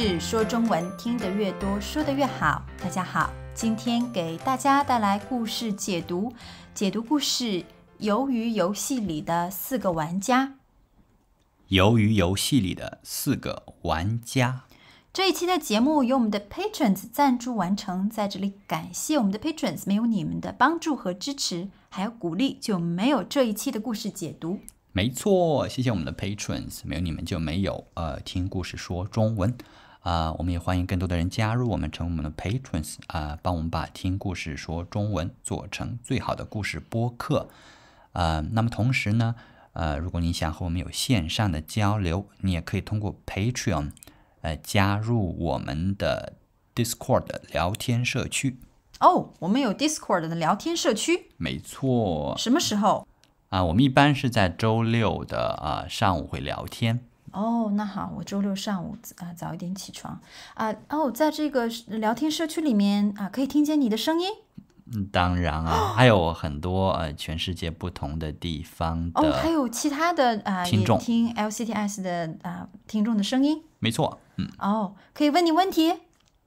是说中文，听得越多，说得越好。大家好，今天给大家带来故事解读，解读故事《鱿鱼游戏》里的四个玩家。《鱿鱼游戏》里的四个玩家。这一期的节目由我们的 Patrons 赞助完成，在这里感谢我们的 Patrons，没有你们的帮助和支持，还有鼓励，就没有这一期的故事解读。没错，谢谢我们的 Patrons，没有你们就没有呃听故事说中文。啊，我们也欢迎更多的人加入我们，成为我们的 Patrons 啊，帮我们把听故事说中文做成最好的故事播客啊。那么同时呢，呃，如果你想和我们有线上的交流，你也可以通过 Patreon 呃加入我们的 Discord 聊天社区。哦，我们有 Discord 的聊天社区？没错。什么时候？啊，我们一般是在周六的啊上午会聊天。哦，那好，我周六上午啊早一点起床啊。哦，在这个聊天社区里面啊，可以听见你的声音。嗯，当然啊，还有很多呃，全世界不同的地方的，哦，还有其他的啊听众听 LCTS 的啊听众的声音，没错，嗯。哦，可以问你问题？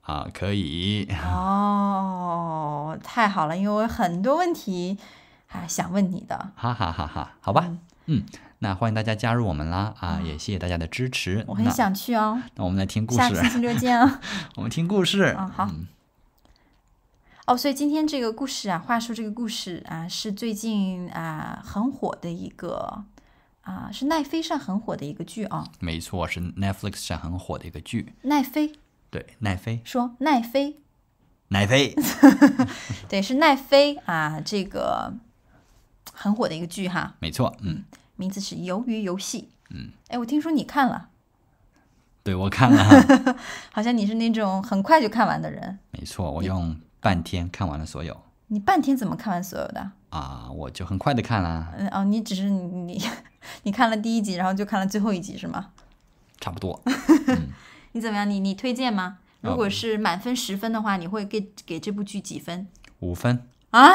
啊，可以。哦，太好了，因为我有很多问题啊想问你的。哈哈哈哈，好吧，嗯。那欢迎大家加入我们啦！啊，也谢谢大家的支持。我很想去哦。那我们来听故事。下星期六见啊。我们听故事啊。好。哦，所以今天这个故事啊，话说这个故事啊，是最近啊很火的一个啊，是奈飞上很火的一个剧啊。没错，是 Netflix 上很火的一个剧。奈飞。对，奈飞。说奈飞。奈飞。对，是奈飞啊，这个很火的一个剧哈。没错，嗯。名字是《鱿鱼游戏》。嗯，哎，我听说你看了。对，我看了。好像你是那种很快就看完的人。没错，我用半天看完了所有。你半天怎么看完所有的？啊，我就很快的看了。嗯哦，你只是你你看了第一集，然后就看了最后一集是吗？差不多。你怎么样？你你推荐吗？如果是满分十分的话，你会给给这部剧几分？五分。啊，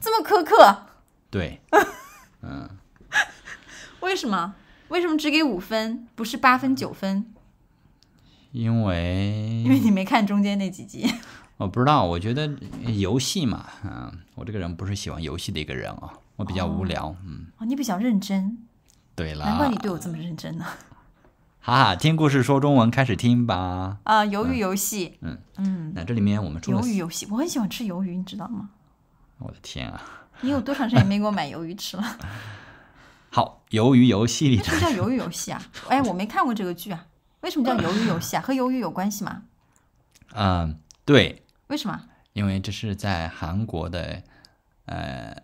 这么苛刻。对。嗯。为什么？为什么只给五分？不是八分、九分？因为因为你没看中间那几集。我不知道，我觉得游戏嘛，嗯，我这个人不是喜欢游戏的一个人啊，我比较无聊，嗯。哦，你比较认真。对了，难怪你对我这么认真呢。哈哈，听故事说中文，开始听吧。啊，鱿鱼游戏。嗯嗯，那这里面我们。鱿鱼游戏，我很喜欢吃鱿鱼，你知道吗？我的天啊！你有多长时间没给我买鱿鱼吃了？鱿鱼游戏里，这叫鱿鱼游戏啊！哎，我没看过这个剧啊，为什么叫鱿鱼游戏啊？和鱿鱼有关系吗？嗯，对。为什么？因为这是在韩国的呃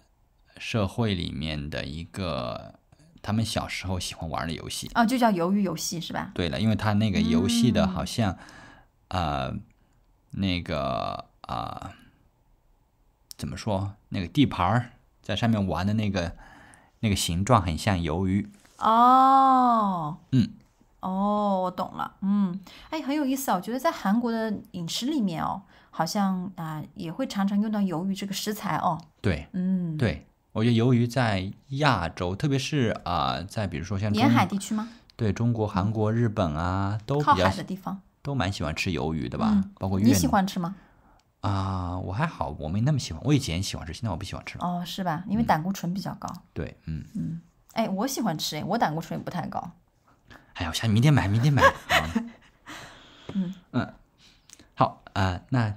社会里面的一个，他们小时候喜欢玩的游戏。哦，就叫鱿鱼游戏是吧？对了，因为他那个游戏的好像，呃，那个啊，怎么说，那个地盘儿在上面玩的那个。那个形状很像鱿鱼哦，嗯，哦，我懂了，嗯，哎，很有意思啊，我觉得在韩国的饮食里面哦，好像啊也会常常用到鱿鱼这个食材哦。对，嗯，对，我觉得鱿鱼在亚洲，特别是啊，在比如说像沿海地区吗？对中国、韩国、日本啊，都比较的地方，都蛮喜欢吃鱿鱼的吧？包括你喜欢吃吗？啊，我还好，我没那么喜欢。我以前喜欢吃，现在我不喜欢吃了。哦，是吧？因为胆固醇比较高。对，嗯嗯。哎，我喜欢吃，哎，我胆固醇也不太高。哎呀，我想明天买，明天买啊。嗯嗯。好啊，那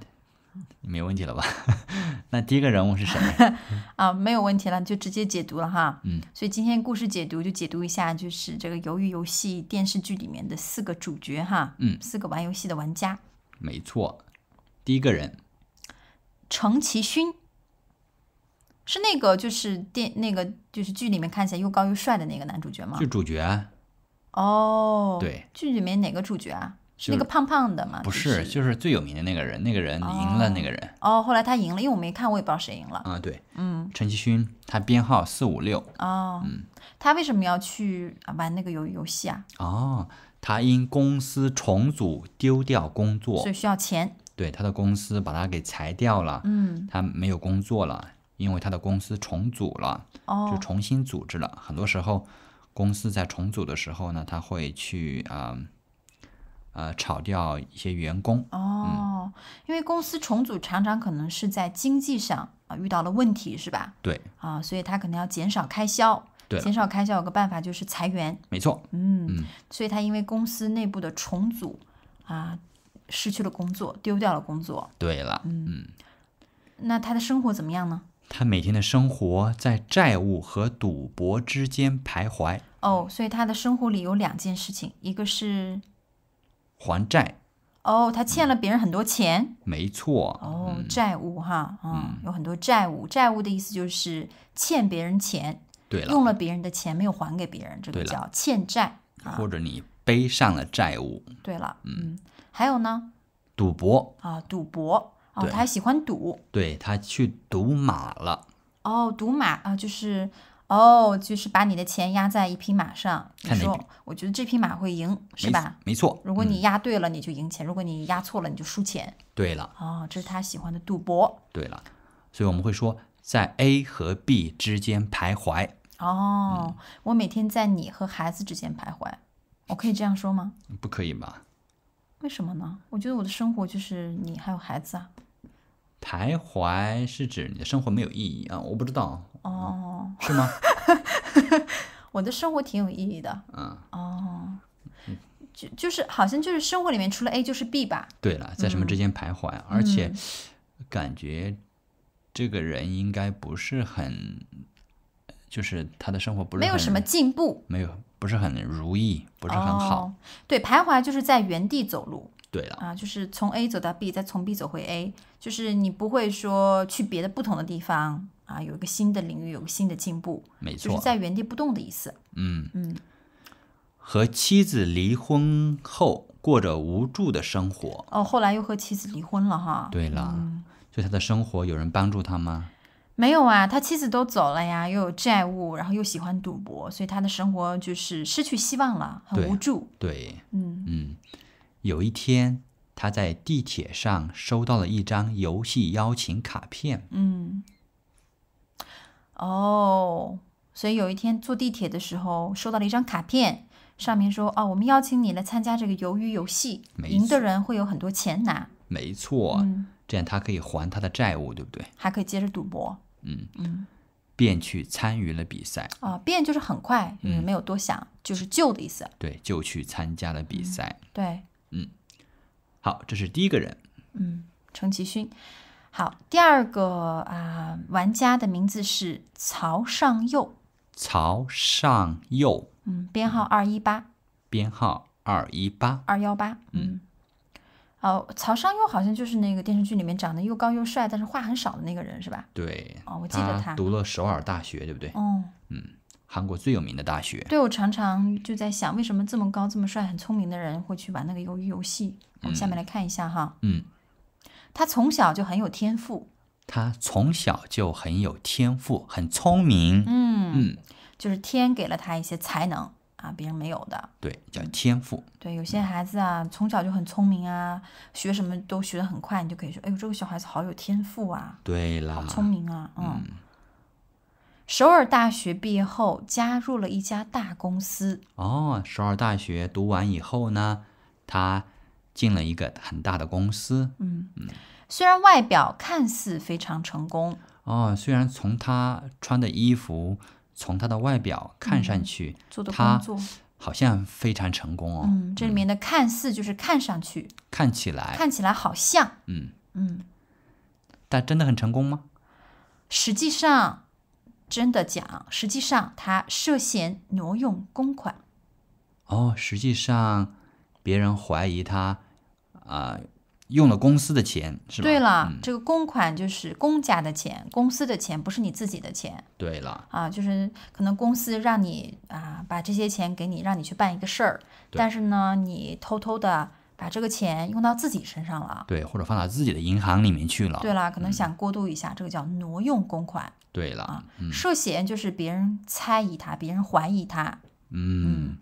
没问题了吧？那第一个人物是谁 啊，没有问题了，就直接解读了哈。嗯。所以今天故事解读就解读一下，就是这个《鱿鱼游戏》电视剧里面的四个主角哈。嗯。四个玩游戏的玩家。没错，第一个人。陈其勋是那个，就是电那个，就是剧里面看起来又高又帅的那个男主角吗？就主角。哦。对。剧里面哪个主角啊？那个胖胖的吗？不是，就是最有名的那个人。那个人赢了那个人。哦，后来他赢了，因为我没看，我也不知道谁赢了。啊，对。嗯。陈其勋，他编号四五六。哦。嗯。他为什么要去玩那个游游戏啊？哦，他因公司重组丢掉工作，所以需要钱。对他的公司把他给裁掉了，嗯，他没有工作了，因为他的公司重组了，哦，就重新组织了。很多时候，公司在重组的时候呢，他会去啊，呃，炒掉一些员工，哦，因为公司重组常常可能是在经济上啊遇到了问题，是吧？对，啊，所以他可能要减少开销，对，减少开销有个办法就是裁员，没错，嗯，所以他因为公司内部的重组啊。失去了工作，丢掉了工作。对了，嗯，那他的生活怎么样呢？他每天的生活在债务和赌博之间徘徊。哦，所以他的生活里有两件事情，一个是还债。哦，他欠了别人很多钱。没错。哦，债务哈，嗯，有很多债务。债务的意思就是欠别人钱，对了，用了别人的钱没有还给别人，这个叫欠债。或者你。背上了债务。对了，嗯，还有呢，赌博啊，赌博啊，他还喜欢赌。对他去赌马了。哦，赌马啊，就是哦，就是把你的钱压在一匹马上，你说，我觉得这匹马会赢，是吧？没错。如果你压对了，你就赢钱；如果你压错了，你就输钱。对了，哦，这是他喜欢的赌博。对了，所以我们会说，在 A 和 B 之间徘徊。哦，我每天在你和孩子之间徘徊。我可以这样说吗？不可以吧？为什么呢？我觉得我的生活就是你还有孩子啊。徘徊是指你的生活没有意义啊？我不知道哦，是吗？我的生活挺有意义的，嗯，哦，就就是好像就是生活里面除了 A 就是 B 吧？对了，在什么之间徘徊？而且感觉这个人应该不是很，就是他的生活不没有什么进步，没有。不是很如意，不是很好。对，徘徊就是在原地走路。对了啊，就是从 A 走到 B，再从 B 走回 A，就是你不会说去别的不同的地方啊，有一个新的领域，有个新的进步。没错，就是在原地不动的意思。嗯嗯。和妻子离婚后，过着无助的生活。哦，后来又和妻子离婚了哈。对了，就他的生活有人帮助他吗？没有啊，他妻子都走了呀，又有债务，然后又喜欢赌博，所以他的生活就是失去希望了，很无助。对，嗯嗯。有一天，他在地铁上收到了一张游戏邀请卡片。嗯。哦，所以有一天坐地铁的时候收到了一张卡片，上面说：“哦，我们邀请你来参加这个鱿鱼游戏，赢的人会有很多钱拿。”没错，这样他可以还他的债务，对不对？还可以接着赌博。嗯，便去参与了比赛啊！便就是很快，嗯，没有多想，就是“就”的意思。对，就去参加了比赛。对，嗯，好，这是第一个人，嗯，程其勋。好，第二个啊，玩家的名字是曹尚佑。曹尚佑，嗯，编号二一八。编号二一八，二幺八，嗯。哦，曹商又好像就是那个电视剧里面长得又高又帅，但是话很少的那个人，是吧？对。哦，我记得他读了首尔大学，对不对？哦，嗯，韩国最有名的大学。对，我常常就在想，为什么这么高、这么帅、很聪明的人会去玩那个鱿鱼游戏？我们下面来看一下哈。嗯，他从小就很有天赋。他从小就很有天赋，很聪明。嗯嗯，就是天给了他一些才能。啊，别人没有的。对，叫天赋。对，有些孩子啊，从小就很聪明啊，学什么都学得很快，你就可以说，哎呦，这个小孩子好有天赋啊。对啦，聪明啊，嗯。首尔大学毕业后，加入了一家大公司。哦，首尔大学读完以后呢，他进了一个很大的公司。嗯嗯。虽然外表看似非常成功。哦，虽然从他穿的衣服。从他的外表看上去，做的工作好像非常成功哦。嗯，这里面的看似就是看上去，看起来看起来好像，嗯嗯，但真的很成功吗？实际上，真的讲，实际上他涉嫌挪用公款。哦，实际上别人怀疑他啊。用了公司的钱是吧？对了，这个公款就是公家的钱，公司的钱不是你自己的钱。对了啊，就是可能公司让你啊把这些钱给你，让你去办一个事儿，但是呢你偷偷的把这个钱用到自己身上了。对，或者放到自己的银行里面去了。对了，可能想过渡一下，这个叫挪用公款。对了，啊，涉嫌就是别人猜疑他，别人怀疑他。嗯。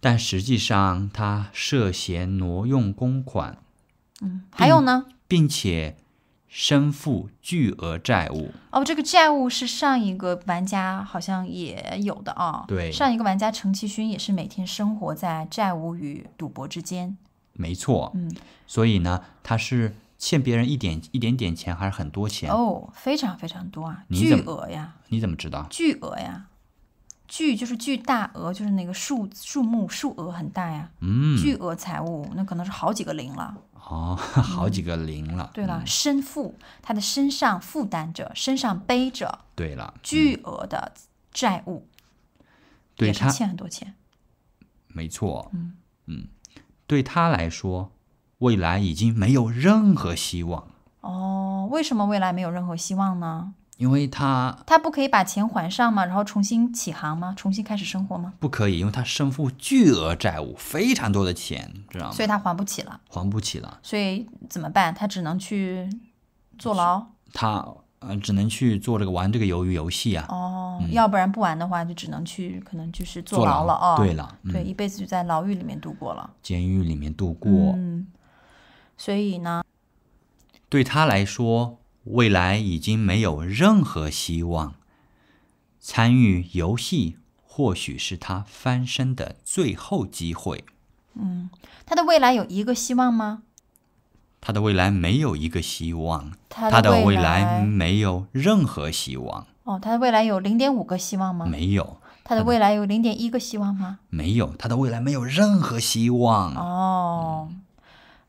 但实际上，他涉嫌挪用公款。嗯，还有呢？并且身负巨额债务。哦，这个债务是上一个玩家好像也有的啊。对。上一个玩家程其勋也是每天生活在债务与赌博之间。没错。嗯。所以呢，他是欠别人一点一点点钱，还是很多钱？哦，非常非常多啊，巨额呀！你怎么知道？巨额呀！巨就是巨大额，就是那个数数目数额很大呀。嗯，巨额财物，那可能是好几个零了。哦，好几个零了。对了，身负他的身上负担着，身上背着。对了。巨额的债务。对他欠很多钱。没错。嗯嗯，对他来说，未来已经没有任何希望。哦，为什么未来没有任何希望呢？因为他，他不可以把钱还上吗？然后重新起航吗？重新开始生活吗？不可以，因为他身负巨额债务，非常多的钱，知道吗？所以他还不起了，还不起了。所以怎么办？他只能去坐牢。他，嗯，只能去做这个玩这个鱿鱼游戏啊。哦，要不然不玩的话，就只能去可能就是坐牢了哦。对了，对，一辈子就在牢狱里面度过了，监狱里面度过。嗯，所以呢，对他来说。未来已经没有任何希望，参与游戏或许是他翻身的最后机会。嗯，他的未来有一个希望吗？他的未来没有一个希望，他的未来没有任何希望。哦，他的未来有零点五个希望吗？没有。他的未来有零点一个希望吗？没有。他的未来没有任何希望哦。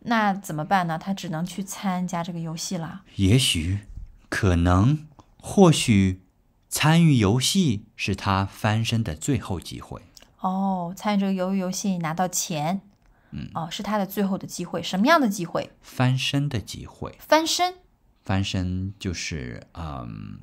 那怎么办呢？他只能去参加这个游戏了。也许，可能，或许，参与游戏是他翻身的最后机会。哦，参与这个鱿鱼游戏拿到钱，嗯，哦，是他的最后的机会。什么样的机会？翻身的机会。翻身？翻身就是嗯，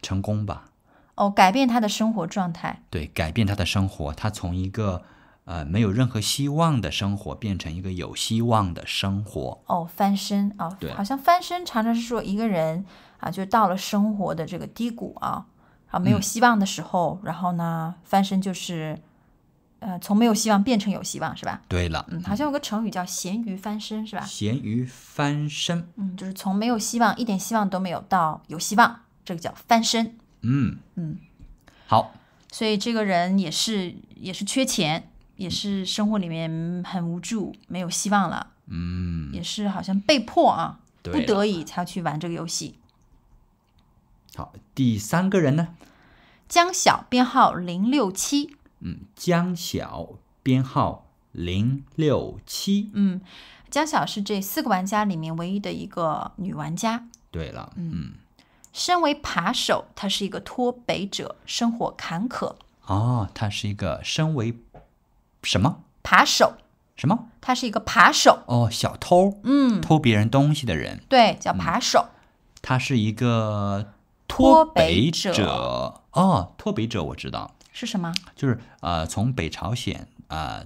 成功吧。哦，改变他的生活状态。对，改变他的生活。他从一个。呃，没有任何希望的生活变成一个有希望的生活哦，翻身哦，对，好像翻身常常是说一个人啊，就到了生活的这个低谷啊啊，没有希望的时候，然后呢，翻身就是，呃，从没有希望变成有希望，是吧？对了，嗯，好像有个成语叫“咸鱼翻身”，是吧？咸鱼翻身，嗯，就是从没有希望，一点希望都没有到有希望，这个叫翻身，嗯嗯，好，所以这个人也是也是缺钱。也是生活里面很无助，没有希望了。嗯，也是好像被迫啊，不得已才要去玩这个游戏。好，第三个人呢？江晓，编号零六七。嗯，江晓，编号零六七。嗯，江晓是这四个玩家里面唯一的一个女玩家。对了，嗯，身为扒手，她是一个脱北者，生活坎坷。哦，她是一个身为。什么扒手？什么？他是一个扒手哦，小偷，嗯，偷别人东西的人，对，叫扒手。他是一个脱北者哦，脱北者，我知道是什么？就是呃，从北朝鲜啊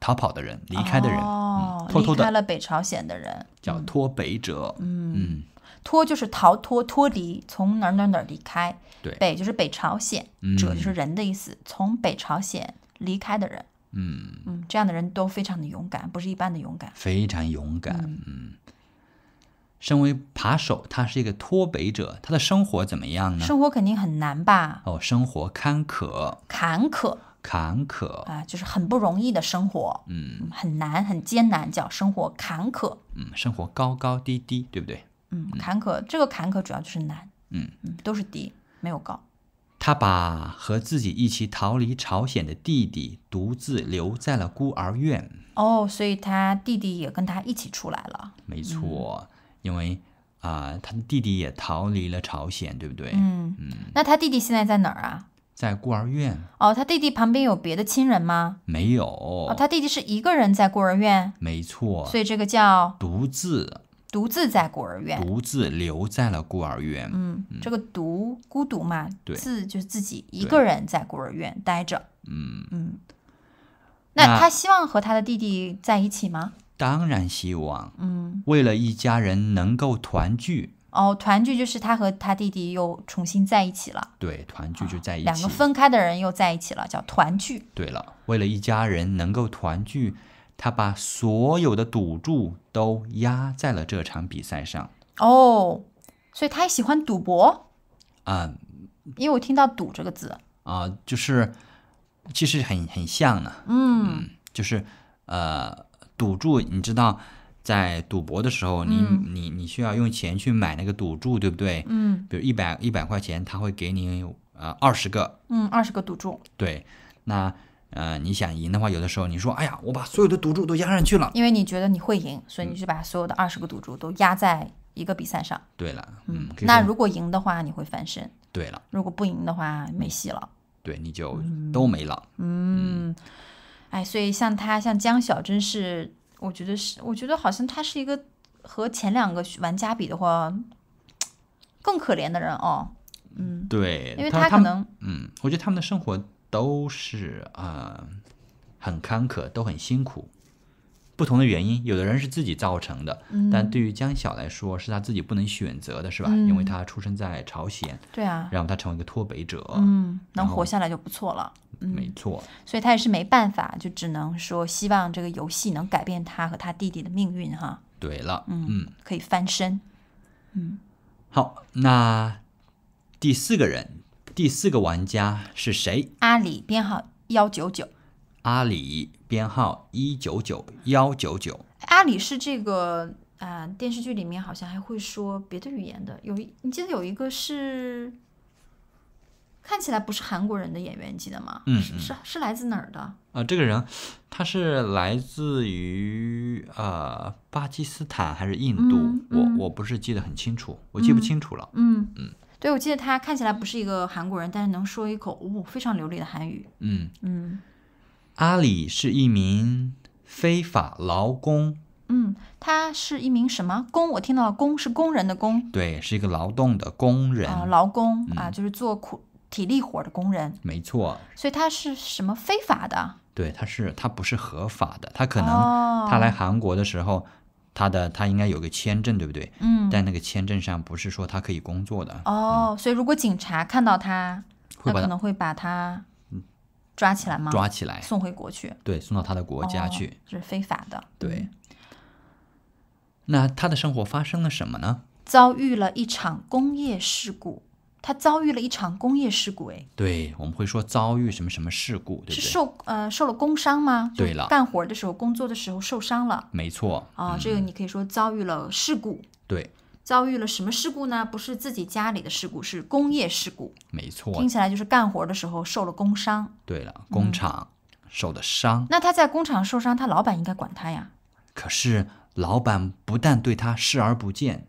逃跑的人，离开的人哦，偷偷开了北朝鲜的人叫脱北者，嗯嗯，脱就是逃脱、脱离，从哪哪哪离开，对，北就是北朝鲜，者就是人的意思，从北朝鲜。离开的人，嗯嗯，这样的人都非常的勇敢，不是一般的勇敢，非常勇敢。嗯身为扒手，他是一个脱北者，他的生活怎么样呢？生活肯定很难吧？哦，生活坎坷，坎坷，坎坷啊，就是很不容易的生活。嗯，很难，很艰难，叫生活坎坷。嗯，生活高高低低，对不对？嗯，坎坷，这个坎坷主要就是难。嗯嗯，都是低，没有高。他把和自己一起逃离朝鲜的弟弟独自留在了孤儿院。哦，所以他弟弟也跟他一起出来了。没错，因为啊，他的弟弟也逃离了朝鲜，对不对？嗯嗯。那他弟弟现在在哪儿啊？在孤儿院。哦，他弟弟旁边有别的亲人吗？没有。哦，他弟弟是一个人在孤儿院。没错。所以这个叫独自。独自在孤儿院，独自留在了孤儿院。嗯，这个独孤独嘛，自就是自己一个人在孤儿院待着。嗯嗯，那他希望和他的弟弟在一起吗？当然希望。嗯，为了一家人能够团聚。哦，团聚就是他和他弟弟又重新在一起了。对，团聚就在一起，两个分开的人又在一起了，叫团聚。对了，为了一家人能够团聚。他把所有的赌注都压在了这场比赛上哦，所以他也喜欢赌博啊，因为我听到“赌”这个字啊，就是其实很很像啊嗯，就是呃，赌注，你知道，在赌博的时候，你你你需要用钱去买那个赌注，对不对？嗯，比如一百一百块钱，他会给你呃二十个，嗯，二十个赌注，对，那。嗯，你想赢的话，有的时候你说：“哎呀，我把所有的赌注都压上去了。”因为你觉得你会赢，所以你就把所有的二十个赌注都压在一个比赛上。对了，嗯。那如果赢的话，你会翻身。对了。如果不赢的话，没戏了。对，你就都没了。嗯。哎，所以像他，像江小，真是我觉得是，我觉得好像他是一个和前两个玩家比的话，更可怜的人哦。嗯，对，因为他可能，嗯，我觉得他们的生活。都是啊，很坎坷，都很辛苦，不同的原因，有的人是自己造成的，但对于江晓来说，是他自己不能选择的，是吧？嗯。因为他出生在朝鲜，对啊，然后他成为一个脱北者，嗯，能活下来就不错了。没错，所以他也是没办法，就只能说希望这个游戏能改变他和他弟弟的命运，哈。对了，嗯，可以翻身，嗯。好，那第四个人。第四个玩家是谁？阿里，编号幺九九。阿里，编号一九九幺九九。阿里是这个啊，电视剧里面好像还会说别的语言的。有，一，你记得有一个是看起来不是韩国人的演员，记得吗？嗯，是是来自哪儿的？啊，这个人他是来自于啊巴基斯坦还是印度？我我不是记得很清楚，我记不清楚了。嗯嗯。对，我记得他看起来不是一个韩国人，但是能说一口哦非常流利的韩语。嗯嗯，阿里是一名非法劳工。嗯，他是一名什么工？我听到了工是工人的工。对，是一个劳动的工人。啊，劳工啊，就是做苦体力活的工人。没错。所以他是什么非法的？对，他是他不是合法的。他可能他来韩国的时候。他的他应该有个签证，对不对？嗯，但那个签证上不是说他可以工作的哦。所以如果警察看到他，他可能会把他抓起来吗？抓起来，送回国去。对，送到他的国家去，是非法的。对。那他的生活发生了什么呢？遭遇了一场工业事故。他遭遇了一场工业事故，哎，对，我们会说遭遇什么什么事故，是受呃受了工伤吗？对了，干活的时候工作的时候受伤了，没错，啊，这个你可以说遭遇了事故，对，遭遇了什么事故呢？不是自己家里的事故，是工业事故，没错，听起来就是干活的时候受了工伤，对了，工厂受的伤，那他在工厂受伤，他老板应该管他呀，可是老板不但对他视而不见。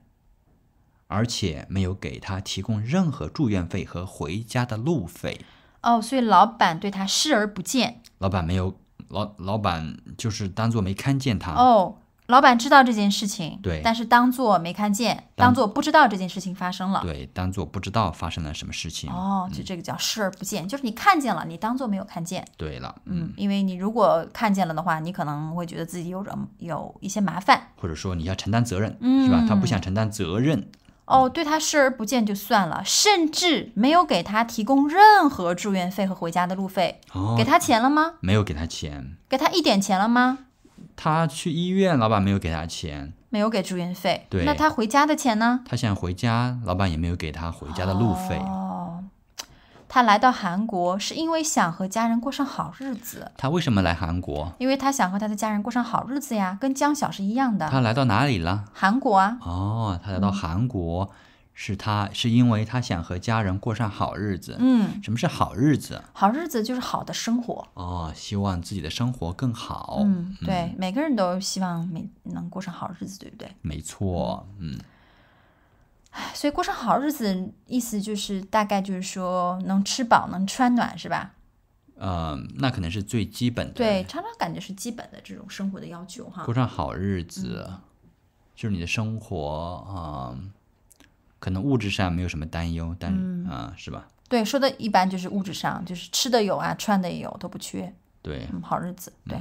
而且没有给他提供任何住院费和回家的路费哦，所以老板对他视而不见。老板没有老，老板就是当做没看见他哦。老板知道这件事情，对，但是当做没看见，当做不知道这件事情发生了。对，当做不知道发生了什么事情哦。就这个叫视而不见，就是你看见了，你当做没有看见。对了，嗯，因为你如果看见了的话，你可能会觉得自己有人有一些麻烦，或者说你要承担责任，是吧？他不想承担责任。哦，对他视而不见就算了，甚至没有给他提供任何住院费和回家的路费。哦，给他钱了吗？没有给他钱。给他一点钱了吗？他去医院，老板没有给他钱，没有给住院费。对，那他回家的钱呢？他想回家，老板也没有给他回家的路费。他来到韩国是因为想和家人过上好日子。他为什么来韩国？因为他想和他的家人过上好日子呀，跟江晓是一样的。他来到哪里了？韩国啊。哦，他来到韩国，是他是因为他想和家人过上好日子。嗯，什么是好日子？好日子就是好的生活。哦，希望自己的生活更好。嗯，对，每个人都希望能过上好日子，对不对？没错，嗯。所以过上好日子，意思就是大概就是说能吃饱，能穿暖，是吧？嗯，那可能是最基本的。对，常常感觉是基本的这种生活的要求哈。过上好日子，就是你的生活啊，可能物质上没有什么担忧，但啊，是吧？对，说的一般就是物质上，就是吃的有啊，穿的也有，都不缺。对，好日子对。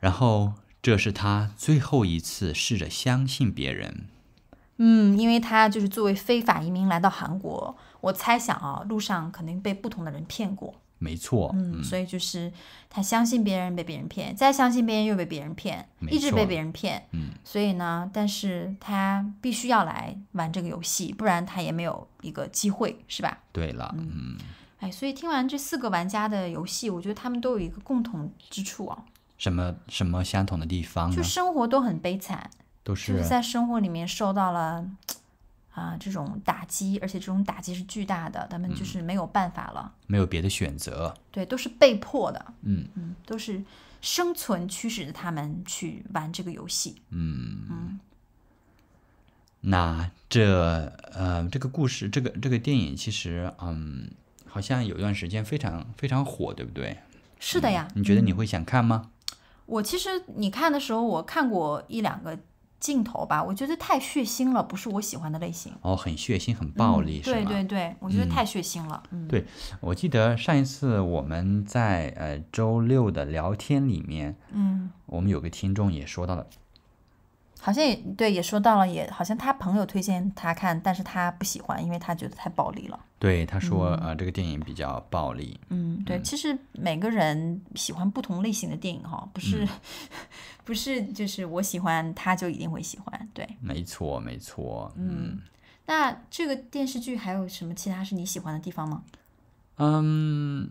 然后。这是他最后一次试着相信别人。嗯，因为他就是作为非法移民来到韩国，我猜想啊，路上肯定被不同的人骗过。没错，嗯，所以就是他相信别人被别人骗，再相信别人又被别人骗，一直被别人骗。嗯，所以呢，但是他必须要来玩这个游戏，不然他也没有一个机会，是吧？对了，嗯，哎，所以听完这四个玩家的游戏，我觉得他们都有一个共同之处啊。什么什么相同的地方？就生活都很悲惨，都是在生活里面受到了啊这种打击，而且这种打击是巨大的，他们就是没有办法了，没有别的选择，对，都是被迫的，嗯嗯，都是生存驱使着他们去玩这个游戏，嗯嗯。那这呃，这个故事，这个这个电影，其实嗯，好像有段时间非常非常火，对不对？是的呀，你觉得你会想看吗？我其实你看的时候，我看过一两个镜头吧，我觉得太血腥了，不是我喜欢的类型。哦，很血腥，很暴力，是吗？对对对，我觉得太血腥了。对，我记得上一次我们在呃周六的聊天里面，嗯，我们有个听众也说到了，好像也对，也说到了，也好像他朋友推荐他看，但是他不喜欢，因为他觉得太暴力了。对，他说啊，这个电影比较暴力。嗯，对，其实每个人喜欢不同类型的电影哈，不是，不是就是我喜欢他，就一定会喜欢。对，没错，没错。嗯，那这个电视剧还有什么其他是你喜欢的地方吗？嗯。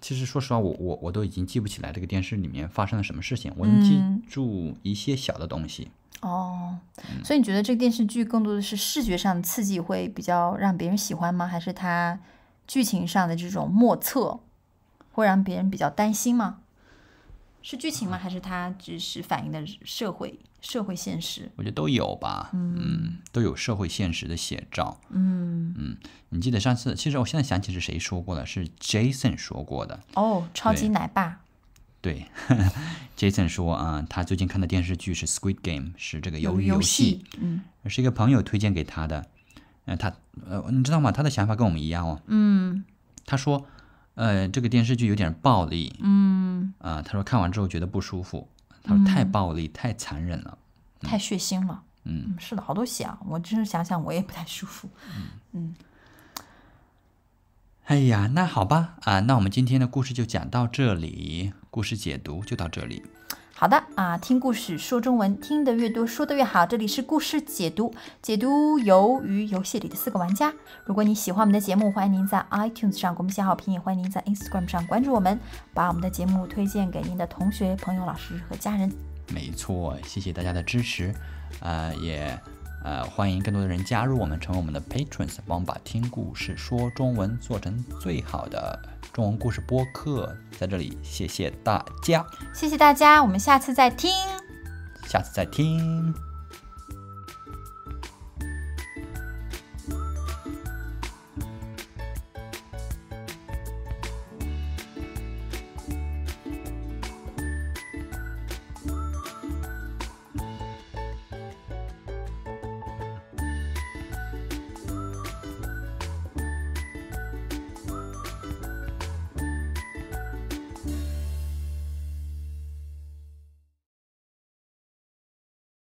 其实说实话，我我我都已经记不起来这个电视里面发生了什么事情，我能记住一些小的东西。哦，所以你觉得这个电视剧更多的是视觉上的刺激会比较让别人喜欢吗？还是它剧情上的这种莫测会让别人比较担心吗？是剧情吗？还是它只是反映的社会社会现实？我觉得都有吧。嗯，都有社会现实的写照。嗯嗯，你记得上次？其实我现在想起是谁说过的？是 Jason 说过的。哦，超级奶爸。对，Jason 说啊，他最近看的电视剧是《Squid Game》，是这个游戏。嗯。是一个朋友推荐给他的。嗯，他呃，你知道吗？他的想法跟我们一样哦。嗯。他说。呃，这个电视剧有点暴力，嗯，啊，他说看完之后觉得不舒服，他说太暴力，太残忍了，太血腥了，嗯，是的，好多血啊，我真是想想我也不太舒服，嗯，哎呀，那好吧，啊，那我们今天的故事就讲到这里，故事解读就到这里。好的啊，听故事说中文，听得越多，说得越好。这里是故事解读，解读游于游戏里的四个玩家。如果你喜欢我们的节目，欢迎您在 iTunes 上给我们写好评，也欢迎您在 Instagram 上关注我们，把我们的节目推荐给您的同学、朋友、老师和家人。没错，谢谢大家的支持，呃，也呃欢迎更多的人加入我们，成为我们的 Patrons，帮我们把听故事说中文做成最好的。中文故事播客在这里，谢谢大家，谢谢大家，我们下次再听，下次再听。